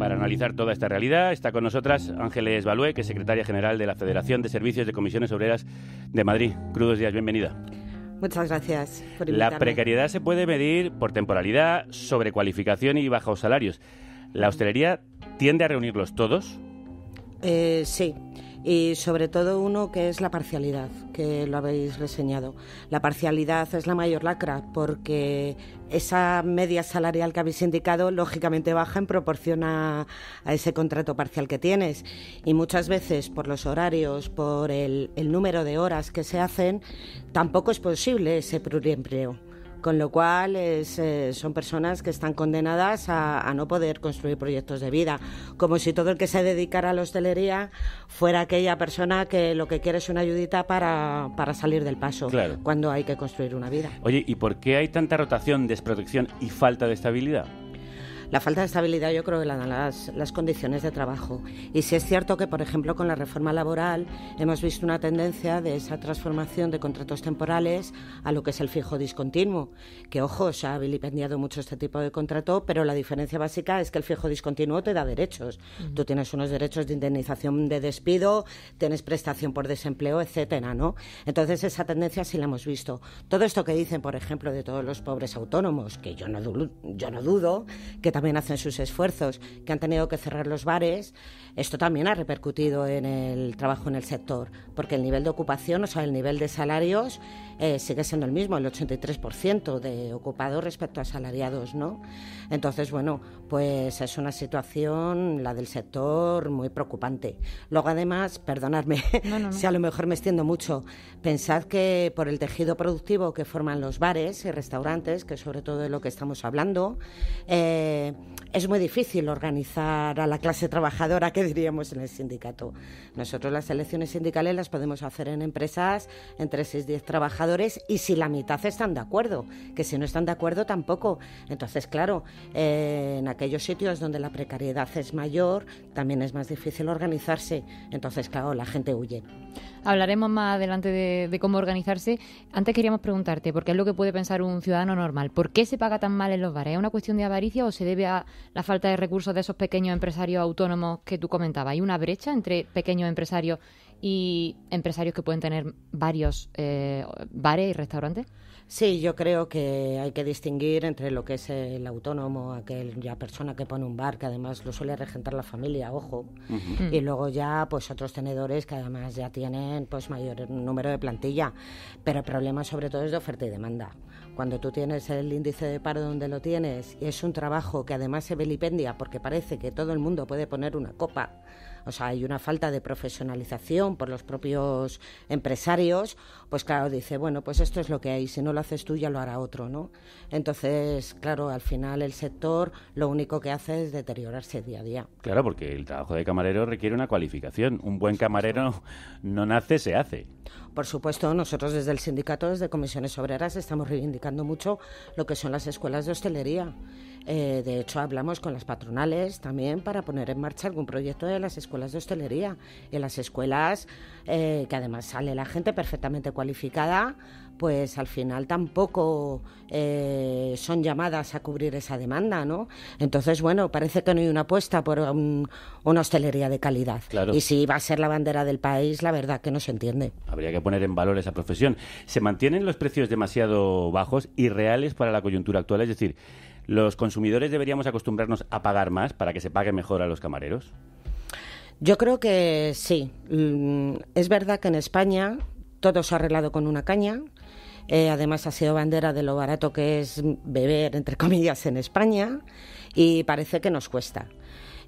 Para analizar toda esta realidad está con nosotras Ángeles Balué, que es secretaria general de la Federación de Servicios de Comisiones Obreras de Madrid. Crudos días, bienvenida. Muchas gracias por La precariedad se puede medir por temporalidad, sobrecualificación y bajos salarios. ¿La hostelería tiende a reunirlos todos? Eh, sí y sobre todo uno que es la parcialidad, que lo habéis reseñado. La parcialidad es la mayor lacra porque esa media salarial que habéis indicado lógicamente baja en proporción a, ese contrato parcial que tienes y muchas veces por los horarios, por el, el número de horas que se hacen, tampoco es posible ese pluriempleo con lo cual eh, son personas que están condenadas a, no poder construir proyectos de vida, como si todo el que se dedicara a la hostelería fuera aquella persona que lo que quiere es una ayudita para, salir del paso cuando hay que construir una vida. Oye, ¿y por qué hay tanta rotación, desprotección y falta de estabilidad? La falta de estabilidad yo creo que la dan las, condiciones de trabajo. Y si es cierto que, por ejemplo, con la reforma laboral hemos visto una tendencia de esa transformación de contratos temporales a lo que es el fijo discontinuo, que ojo, se ha vilipendiado mucho este tipo de contrato, pero la diferencia básica es que el fijo discontinuo te da derechos. Tú tienes unos derechos de indemnización de despido, tienes prestación por desempleo, etcétera, ¿no? Entonces esa tendencia sí la hemos visto. Todo esto que dicen, por ejemplo, de todos los pobres autónomos, que yo no, yo no dudo que también también hacen sus esfuerzos, que han tenido que cerrar los bares, esto también ha repercutido en el trabajo en el sector, porque el nivel de ocupación, o sea, el nivel de salarios eh, sigue siendo el mismo, el 83% de ocupados respecto a salariados, ¿no? Entonces, bueno, pues es una situación, la del sector, muy preocupante. Luego, además, perdonadme si a lo mejor me extiendo mucho, pensad que por el tejido productivo que forman los bares y restaurantes, que sobre todo de lo que estamos hablando, eh, es muy difícil organizar a la clase trabajadora que diríamos en el sindicato. Nosotros las elecciones sindicales las podemos hacer en empresas entre 6 y 10 trabajadores y si la mitad están de acuerdo, que si no están de acuerdo tampoco. Entonces, claro, eh, en aquellos sitios donde la precariedad es mayor, también es más difícil organizarse. Entonces, claro, la gente huye. Hablaremos más adelante de, de cómo organizarse. Antes queríamos preguntarte, porque es lo que puede pensar un ciudadano normal, ¿por qué se paga tan mal en los bares? ¿Es una cuestión de avaricia o se debe la falta de recursos de esos pequeños empresarios autónomos que tú comentabas? ¿Hay una brecha entre pequeños empresarios y empresarios que pueden tener varios eh, bares y restaurantes? Sí, yo creo que hay que distinguir entre lo que es el autónomo, aquella persona que pone un bar, que además lo suele regentar la familia, ojo, y luego ya pues otros tenedores que además ya tienen pues mayor número de plantilla, pero el problema sobre todo es de oferta y demanda. Cuando tú tienes el índice de paro donde lo tienes y es un trabajo que además se vilipendia porque parece que todo el mundo puede poner una copa, o sea, hay una falta de profesionalización por los propios empresarios, pues claro, dice, bueno, pues esto es lo que hay, si no lo haces tú ya lo hará otro, ¿no? Entonces, claro, al final el sector lo único que hace es deteriorarse día a día. Claro, porque el trabajo de camarero requiere una cualificación, un buen camarero no nace, se hace. Por supuesto, nosotros desde el sindicato, desde Comisiones Obreras, estamos reivindicando mucho lo que son las escuelas de hostelería. Eh, de hecho, hablamos con las patronales también para poner en marcha algún proyecto de las escuelas de hostelería, en las escuelas eh, que además sale la gente perfectamente cualificada pues al final tampoco eh, son llamadas a cubrir esa demanda, ¿no? Entonces, bueno, parece que no hay una apuesta por una hostelería de calidad. Claro. Y si va a ser la bandera del país, la verdad que no se entiende. Habría que poner en valor esa profesión. ¿Se mantienen los precios demasiado bajos y reales para la coyuntura actual? Es decir, ¿los consumidores deberíamos acostumbrarnos a pagar más para que se pague mejor a los camareros? Yo creo que sí. Mm, es verdad que en España todo se ha arreglado con una caña. Eh, además ha sido bandera de lo barato que es beber, entre comillas, en España y parece que nos cuesta.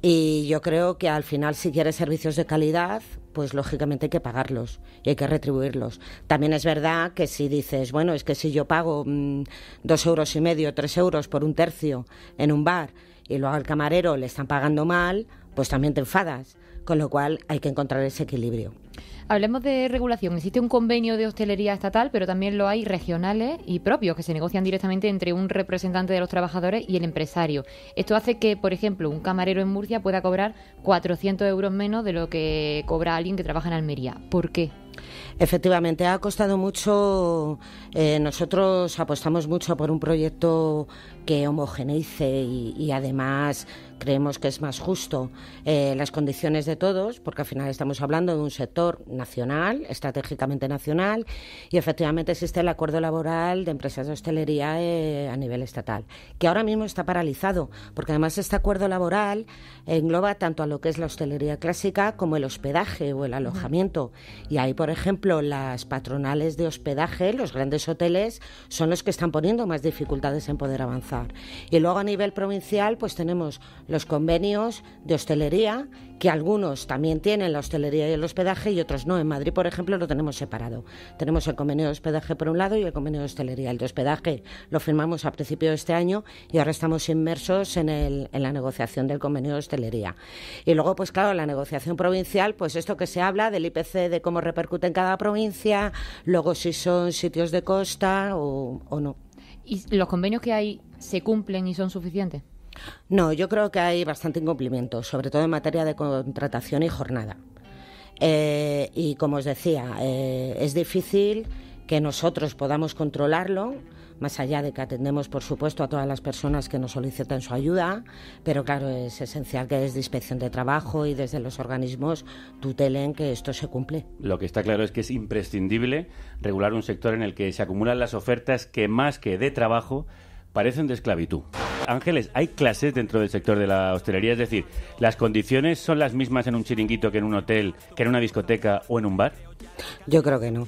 Y yo creo que al final, si quieres servicios de calidad, pues lógicamente hay que pagarlos y hay que retribuirlos. También es verdad que si dices, bueno, es que si yo pago mm, dos euros y medio, tres euros por un tercio en un bar y luego al camarero le están pagando mal, pues también te enfadas con lo cual hay que encontrar ese equilibrio. Hablemos de regulación. Existe un convenio de hostelería estatal, pero también lo hay regionales y propios que se negocian directamente entre un representante de los trabajadores y el empresario. Esto hace que, por ejemplo, un camarero en Murcia pueda cobrar 400 euros menos de lo que cobra alguien que trabaja en Almería. ¿Por qué? Efectivamente, ha costado mucho. Eh, nosotros apostamos mucho por un proyecto que homogeneice y, además creemos que es más justo eh, las condiciones de todos, porque al final estamos hablando de un sector nacional, estratégicamente nacional, y efectivamente existe el acuerdo laboral de empresas de hostelería eh, a nivel estatal, que ahora mismo está paralizado, porque además este acuerdo laboral engloba tanto a lo que es la hostelería clásica como el hospedaje o el alojamiento. Y ahí, por ejemplo, las patronales de hospedaje, los grandes hoteles, son los que están poniendo más dificultades en poder avanzar. Y luego a nivel provincial, pues tenemos los convenios de hostelería que algunos también tienen la hostelería y el hospedaje y otros no. En Madrid, por ejemplo, lo tenemos separado. Tenemos el convenio de hospedaje por un lado y el convenio de hostelería. El de hospedaje lo firmamos a principio de este año y ahora estamos inmersos en, la negociación del convenio de hostelería. Y luego, pues claro, la negociación provincial, pues esto que se habla del IPC, de cómo repercute en cada provincia, luego si son sitios de costa o, o no. ¿Y los convenios que hay se cumplen y son suficientes? No, yo creo que hay bastante incumplimiento, sobre todo en materia de contratación y jornada. Eh, y como os decía, eh, es difícil que nosotros podamos controlarlo, más allá de que atendemos, por supuesto, a todas las personas que nos solicitan su ayuda, pero claro, es esencial que desde Inspección de Trabajo y desde los organismos tutelen que esto se cumple. Lo que está claro es que es imprescindible regular un sector en el que se acumulan las ofertas que más que de trabajo parecen de esclavitud. Ángeles, ¿hay clases dentro del sector de la hostelería? Es decir, ¿las condiciones son las mismas en un chiringuito que en un hotel, que en una discoteca o en un bar? Yo creo que no.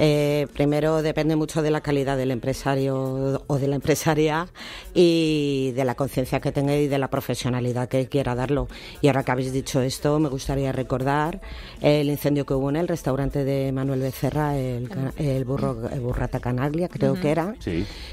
Eh, primero depende mucho de la calidad del empresario o de la empresaria y de la conciencia que tenga y de la profesionalidad que quiera darlo. Y ahora que habéis dicho esto, me gustaría recordar el incendio que hubo en el restaurante de Manuel Becerra, el, burro, burrata canaglia, creo que era,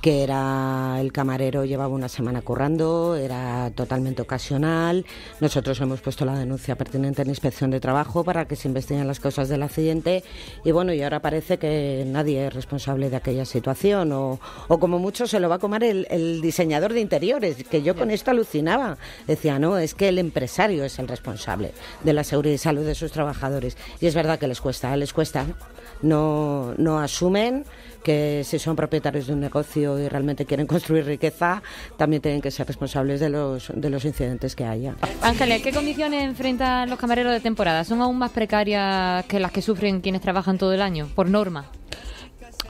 que era el camarero, llevaba una semana currando, era totalmente ocasional. Nosotros hemos puesto la denuncia pertinente en inspección de trabajo para que se investiguen las cosas del accidente y bueno, y ahora parece que nadie es responsable de aquella situación o, como mucho se lo va a comer el, diseñador de interiores, que yo con esto alucinaba. Decía, no, es que el empresario es el responsable de la seguridad y salud de sus trabajadores. Y es verdad que les cuesta, les cuesta. No, no asumen que si son propietarios de un negocio y realmente quieren construir riqueza, también tienen que ser responsables de los, de los incidentes que haya. Ángeles, ¿qué condiciones enfrentan los camareros de temporada? ¿Son aún más precarias que las que sufren quienes trabajan todo el año, por norma? programa.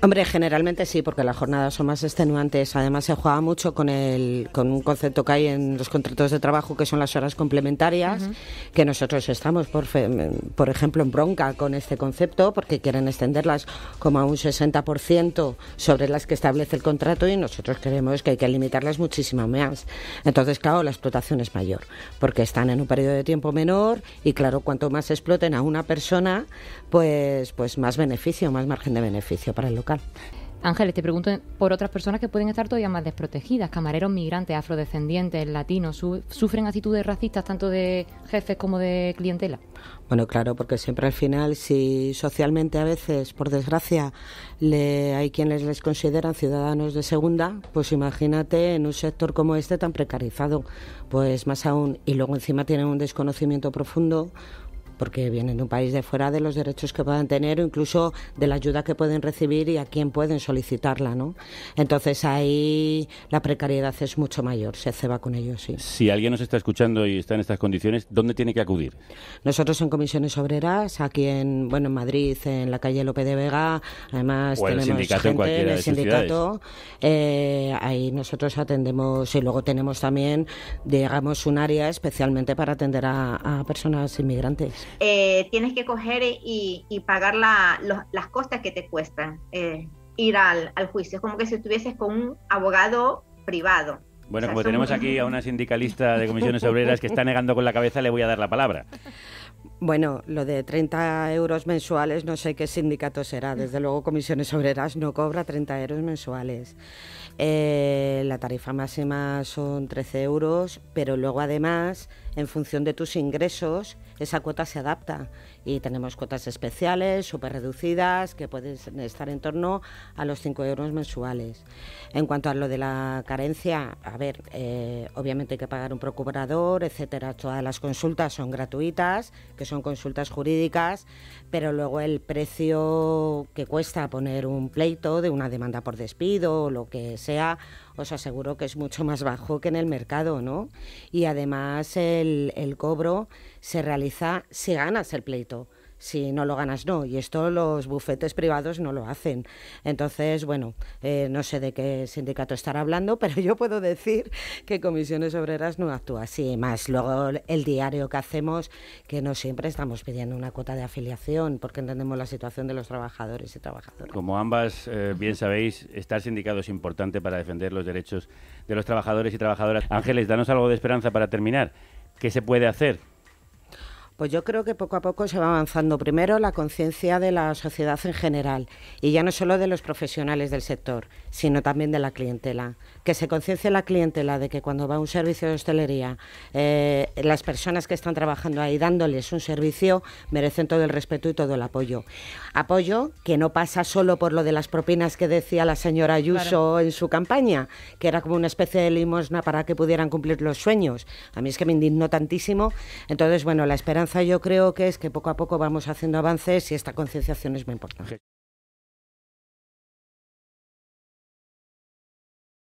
Hombre, generalmente sí, porque las jornadas son más extenuantes. Además, se juega mucho con, el, con un concepto que hay en los contratos de trabajo, que son las horas complementarias, que nosotros estamos, por, mm, por ejemplo, en bronca con este concepto, porque quieren extenderlas como a un 60% sobre las que establece el contrato y nosotros creemos que hay que limitarlas muchísimo más. Entonces, claro, la explotación es mayor, porque están en un periodo de tiempo menor y, claro, cuanto más exploten a una persona, pues, pues más beneficio, más margen de beneficio para el Ángeles, te pregunto por otras personas que pueden estar todavía más desprotegidas, camareros migrantes, afrodescendientes, latinos, ¿sufren actitudes racistas tanto de jefes como de clientela? Bueno, claro, porque siempre al final, si socialmente a veces, por desgracia, le, hay quienes les consideran ciudadanos de segunda, pues imagínate en un sector como este tan precarizado, pues más aún, y luego encima tienen un desconocimiento profundo porque vienen de un país de fuera de los derechos que puedan tener o incluso de la ayuda que pueden recibir y a quién pueden solicitarla, ¿no? Entonces ahí la precariedad es mucho mayor, se ceba con ellos, sí. Si alguien nos está escuchando y está en estas condiciones, ¿dónde tiene que acudir? Nosotros en Comisiones Obreras, aquí en, bueno, en Madrid, en la calle López de Vega, además tenemos sindicato gente en, el sindicato, eh, ahí nosotros atendemos y luego tenemos también, digamos, un área especialmente para atender a personas inmigrantes. Eh, tienes que coger y, pagar las costas que te cuestan eh, ir al, juicio. Es como que si estuvieses con un abogado privado. Bueno, como tenemos aquí a una sindicalista de comisiones obreras que está negando con la cabeza, le voy a dar la palabra. Bueno, lo de 30 euros mensuales, no sé qué sindicato será. Mm. Desde luego, Comisiones Obreras no cobra 30 euros mensuales. Eh, la tarifa máxima son 13 euros, pero luego además, en función de tus ingresos, esa cuota se adapta. Y tenemos cuotas especiales, súper reducidas, que pueden estar en torno a los 5 euros mensuales. En cuanto a lo de la carencia, a ver, eh, obviamente hay que pagar un procurador, etcétera. Todas las consultas son gratuitas, que son consultas jurídicas, pero luego el precio que cuesta poner un pleito de una demanda por despido o lo que sea, os aseguro que es mucho más bajo que en el mercado, ¿no? Y además el cobro se realiza si ganas el pleito si no lo ganas no. Y esto los bufetes privados no lo hacen. Entonces, bueno, eh, no sé de qué sindicato estar hablando, pero yo puedo decir que Comisiones Obreras no actúa así. Más luego el diario que hacemos, que no siempre estamos pidiendo una cuota de afiliación, porque entendemos la situación de los trabajadores y trabajadoras. Como ambas eh, bien sabéis, estar sindicado es importante para defender los derechos de los trabajadores y trabajadoras. Ángeles, danos algo de esperanza para terminar. ¿Qué se puede hacer? Pues yo creo que poco a poco se va avanzando. Primero, la conciencia de la sociedad en general, y ya no solo de los profesionales del sector, sino también de la clientela. Que se conciencie la clientela de que cuando va a un servicio de hostelería, eh, las personas que están trabajando ahí dándoles un servicio merecen todo el respeto y todo el apoyo. Apoyo que no pasa solo por lo de las propinas que decía la señora Ayuso en su campaña, que era como una especie de limosna para que pudieran cumplir los sueños. A mí es que me indignó tantísimo. Entonces, bueno, la esperanza yo creo que es que poco a poco vamos haciendo avances y esta concienciación es muy importante.